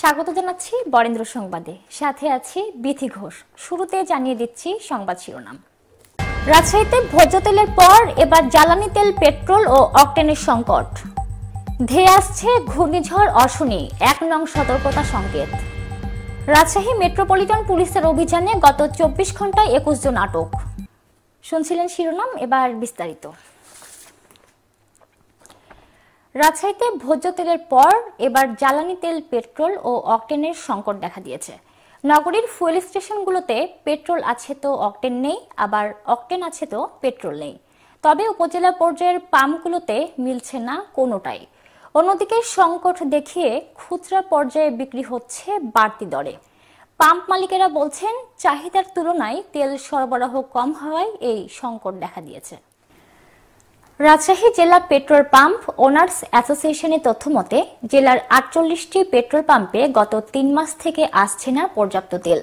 স্বাগত জানাচ্ছি বরেন্দ্র সংবাদে সাথে আছি বিথি ঘোষ শুরুতে জানিয়ে দিচ্ছি সংবাদ শিরোনাম রাজশাহীতে ভোজ্য তেলের পর এবার জ্বালানি তেল পেট্রোল ও অকটেনের সংকট ধেয়ে আসছে ঘূর্ণিঝড় অশনি এক নং সতর্কতা সংকেত রাজশাহী মেট্রোপলিটন পুলিশের অভিযানে গত চব্বিশ ঘন্টায় একুশ জন আটক শুনছিলেন শিরোনাম এবার বিস্তারিত রাজশাহীতে ভোজ্য তেলের পর এবার জ্বালানি তেল পেট্রোল ও অকটেনের সংকট দেখা দিয়েছে নগরীর ফুয়েল স্টেশনগুলোতে পেট্রোল আছে তো অকটেন নেই আবার অকটেন আছে তো পেট্রোল নেই তবে উপজেলা পর্যায়ের পাম্পগুলোতে মিলছে না কোনোটাই অন্যদিকে সংকট দেখিয়ে খুচরা পর্যায়ে বিক্রি হচ্ছে বাড়তি দরে পাম্প মালিকেরা বলছেন চাহিদার তুলনায় তেল সরবরাহ কম হওয়ায় এই সংকট দেখা দিয়েছে রাজশাহী জেলা পেট্রোল পাম্প ওনার্স অ্যাসোসিয়েশনের তথ্য মতে জেলার আটচল্লিশটি পেট্রোল পাম্পে গত তিন মাস থেকে আসছে না পর্যাপ্ত তেল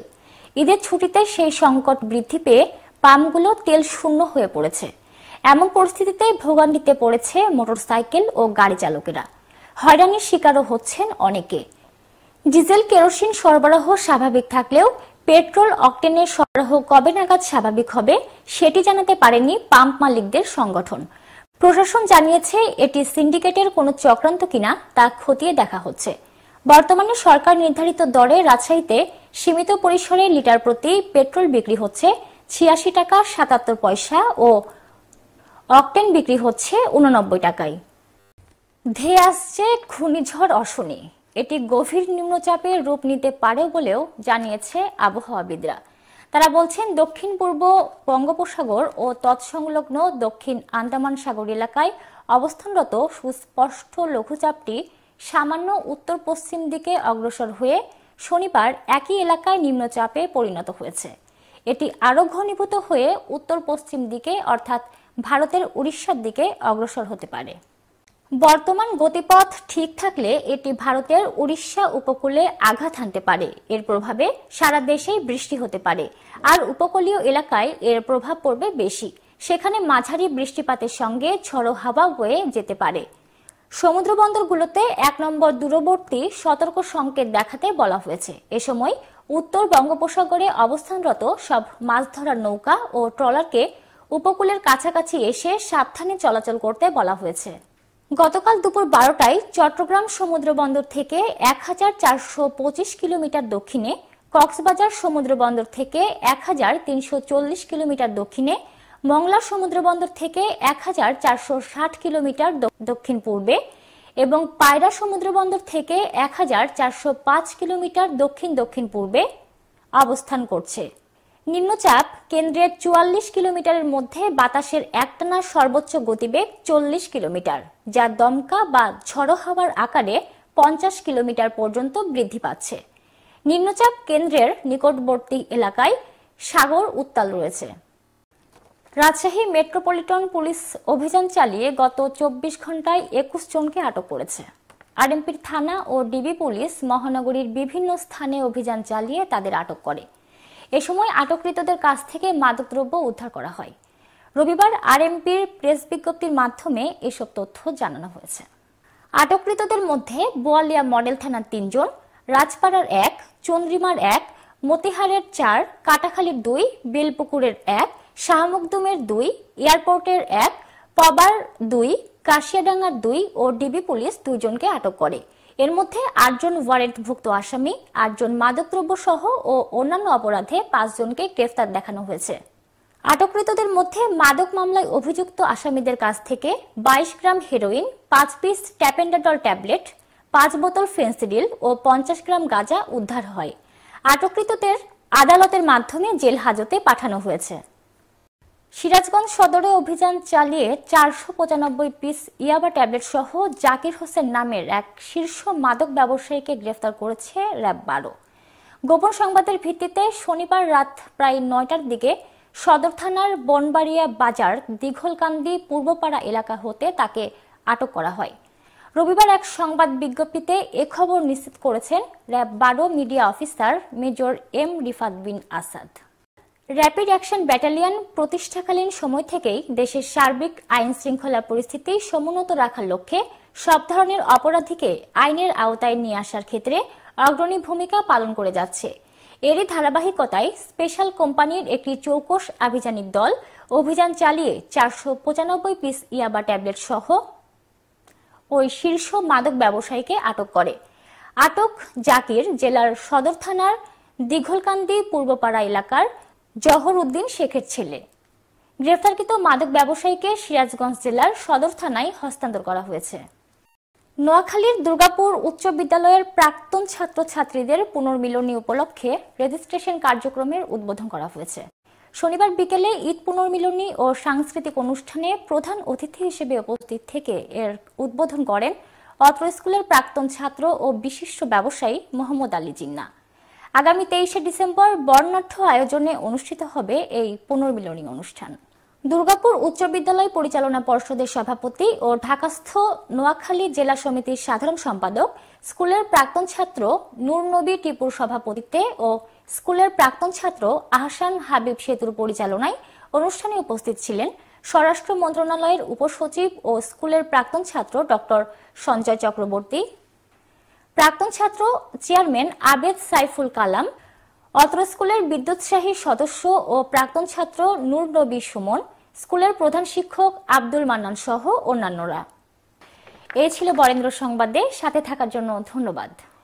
ঈদের ছুটিতে সেই সংকট বৃদ্ধি পেয়ে পাম্পগুলো তেল শূন্য হয়ে পড়েছে এমন পরিস্থিতিতে ভোগান্তিতে পড়েছে মোটরসাইকেল ও গাড়ি চালকেরা হয়রানির শিকারও হচ্ছেন অনেকে ডিজেল কেরোসিন সরবরাহ স্বাভাবিক থাকলেও পেট্রোল অক্টেনের সরবরাহ কবে নাগাদ স্বাভাবিক হবে সেটি জানাতে পারেনি পাম্প মালিকদের সংগঠন প্রশাসন জানিয়েছে এটি সিন্ডিকেটের কোনো চক্রান্ত কিনা তা খতিয়ে দেখা হচ্ছে বর্তমানে সরকার নির্ধারিত দরে রাজশাহীতে সীমিত পরিসরে লিটার প্রতি পেট্রোল বিক্রি হচ্ছে ছিয়াশি টাকা সাতাত্তর পয়সা ও অকটেন বিক্রি হচ্ছে উননব্বই টাকায় ধেয়ে আসছে ঘূর্ণিঝড় অশনি এটি গভীর নিম্নচাপে রূপ নিতে পারে বলেও জানিয়েছে আবহাওয়াবিদরা তারা বলছেন দক্ষিণ পূর্ব বঙ্গোপসাগর ও তৎসংলগ্ন দক্ষিণ আন্দামান সাগর এলাকায় অবস্থানরত সুস্পষ্ট লঘুচাপটি সামান্য উত্তর পশ্চিম দিকে অগ্রসর হয়ে শনিবার একই এলাকায় নিম্নচাপে পরিণত হয়েছে এটি আরও ঘনীভূত হয়ে উত্তর পশ্চিম দিকে অর্থাৎ ভারতের উড়িষ্যার দিকে অগ্রসর হতে পারে বর্তমান গতিপথ ঠিক থাকলে এটি ভারতের উড়িষ্যা উপকূলে আঘাত হানতে পারে এর প্রভাবে সারা দেশেই বৃষ্টি হতে পারে আর উপকূলীয় এলাকায় এর প্রভাব পড়বে বেশি সেখানে মাঝারি বৃষ্টিপাতের সঙ্গে ঝড়ো হাওয়া বয়ে যেতে পারে সমুদ্র বন্দরগুলোতে এক নম্বর দূরবর্তী সতর্ক সংকেত দেখাতে বলা হয়েছে এ সময় উত্তর বঙ্গোপসাগরে অবস্থানরত সব মাছ ধরার নৌকা ও ট্রলারকে উপকূলের কাছাকাছি এসে সাবধানে চলাচল করতে বলা হয়েছে গতকাল দুপুর বারোটায় চট্টগ্রাম সমুদ্র বন্দর থেকে এক হাজার চারশো পঁচিশ কিলোমিটার দক্ষিণে কক্সবাজার সমুদ্র বন্দর থেকে এক হাজার তিনশো চল্লিশ কিলোমিটার দক্ষিণে মংলা সমুদ্র বন্দর থেকে এক হাজার চারশো ষাট কিলোমিটার দক্ষিণ পূর্বে এবং পায়রা সমুদ্র বন্দর থেকে এক হাজার চারশো পাঁচ কিলোমিটার দক্ষিণ দক্ষিণ পূর্বে অবস্থান করছে নিম্নচাপ কেন্দ্রের চুয়াল্লিশ কিলোমিটারের মধ্যে বাতাসের একটানা সর্বোচ্চ গতিবেগ চল্লিশ কিলোমিটার যা দমকা বা ঝড়ো হওয়ার আকারে পঞ্চাশ কিলোমিটার পর্যন্ত বৃদ্ধি পাচ্ছে নিম্নচাপ কেন্দ্রের নিকটবর্তী এলাকায় সাগর উত্তাল রয়েছে রাজশাহী মেট্রোপলিটন পুলিশ অভিযান চালিয়ে গত চব্বিশ ঘন্টায় একুশ জনকে আটক করেছে আরএমপির থানা ও ডিবি পুলিশ মহানগরীর বিভিন্ন স্থানে অভিযান চালিয়ে তাদের আটক করে এ সময় আটককৃতদের কাছ থেকে মাদকদ্রব্য উদ্ধার করা হয় রবিবার আরএমপির প্রেস বিজ্ঞপ্তির মাধ্যমে এসব তথ্য জানানো হয়েছে আটককৃতদের মধ্যে বোয়ালিয়া মডেল থানার তিনজন রাজপাড়ার এক চন্দ্রিমার এক মতিহারের চার কাটাখালীর দুই বেলপুকুরের এক শাহমুকদুমের দুই এয়ারপোর্টের এক পবার দুই কাশিয়াডাঙ্গার দুই ও ডিবি পুলিশ দুইজনকে আটক করে এর মধ্যে আটজন ওয়ারেন্টভুক্ত আসামি আটজন মাদকদ্রব্য সহ ও অন্যান্য অপরাধে পাঁচজনকে গ্রেফতার দেখানো হয়েছে আটককৃতদের মধ্যে মাদক মামলায় অভিযুক্ত আসামিদের কাছ থেকে ২২ গ্রাম হেরোইন পাঁচ পিস ট্যাপেন্ডাডল ট্যাবলেট পাঁচ বোতল ফেন্সিডিল ও পঞ্চাশ গ্রাম গাঁজা উদ্ধার হয় আটককৃতদের আদালতের মাধ্যমে জেল হাজতে পাঠানো হয়েছে সিরাজগঞ্জ সদরে অভিযান চালিয়ে চারশো পঁচানব্বই পিস ইয়াবা ট্যাবলেট সহ জাকির হোসেন নামের এক শীর্ষ মাদক ব্যবসায়ীকে গ্রেফতার করেছে র্যাব বারো গোপন সংবাদের ভিত্তিতে শনিবার রাত প্রায় নয়টার দিকে সদর থানার বনবাড়িয়া বাজার দীঘলকান্দি পূর্বপাড়া এলাকা হতে তাকে আটক করা হয় রবিবার এক সংবাদ বিজ্ঞপ্তিতে এ খবর নিশ্চিত করেছেন র্যাব বারো media officer major M Rifat bin Asad rapid action battalion প্রতিষ্ঠাকালীন সময় থেকেই দেশের সার্বিক আইন শৃঙ্খলা পরিস্থিতি সমুন্নত রাখার লক্ষ্যে সব ধরনের অপরাধীকে আইনের আওতায় নিয়ে আসার ক্ষেত্রে অগ্রণী ভূমিকা পালন করে যাচ্ছে এরই ধারাবাহিকতায় স্পেশাল কোম্পানির একটি চৌকস আভিযানিক দল অভিযান চালিয়ে চারশো পঁচানব্বই পিস ইয়াবা ট্যাবলেট সহ ওই শীর্ষ মাদক ব্যবসায়ীকে আটক করে আটক জাকির জেলার সদর থানার দীঘলকান্দি পূর্বপাড়া এলাকার জহর উদ্দিন শেখের ছেলে গ্রেফতারকৃত মাদক ব্যবসায়ীকে সিরাজগঞ্জ জেলার সদর থানায় হস্তান্তর করা হয়েছে নোয়াখালীর দুর্গাপুর উচ্চ বিদ্যালয়ের প্রাক্তন ছাত্রছাত্রীদের পুনর্মিলনী উপলক্ষে রেজিস্ট্রেশন কার্যক্রমের উদ্বোধন করা হয়েছে শনিবার বিকেলে ঈদ পুনর্মিলনী ও সাংস্কৃতিক অনুষ্ঠানে প্রধান অতিথি হিসেবে উপস্থিত থেকে এর উদ্বোধন করেন অত্র স্কুলের প্রাক্তন ছাত্র ও বিশিষ্ট ব্যবসায়ী মোহাম্মদ আলী জিন্না আগামী তেইশে ডিসেম্বর বর্ণাঢ্য আয়োজনে অনুষ্ঠিত হবে এই পুনর্মিলনী অনুষ্ঠান দুর্গাপুর উচ্চ বিদ্যালয় পরিচালনা পর্ষদের সভাপতি ও ঢাকাস্থ নোয়াখালী জেলা সমিতির সাধারণ সম্পাদক স্কুলের প্রাক্তন ছাত্র নূর নবী টিপুর সভাপতিত্বে ও স্কুলের প্রাক্তন ছাত্র আহসান হাবিব সেতুর পরিচালনায় অনুষ্ঠানে উপস্থিত ছিলেন স্বরাষ্ট্র মন্ত্রণালয়ের উপসচিব ও স্কুলের প্রাক্তন ছাত্র ডক্টর সঞ্জয় চক্রবর্তী প্রাক্তন ছাত্র চেয়ারম্যান আবেদ সাইফুল কালাম অত্র স্কুলের বিদ্যুৎসাহী সদস্য ও প্রাক্তন ছাত্র নূর নবী সুমন স্কুলের প্রধান শিক্ষক আব্দুল মান্নান সহ অন্যান্যরা এই ছিল বরেন্দ্র সংবাদে সাথে থাকার জন্য ধন্যবাদ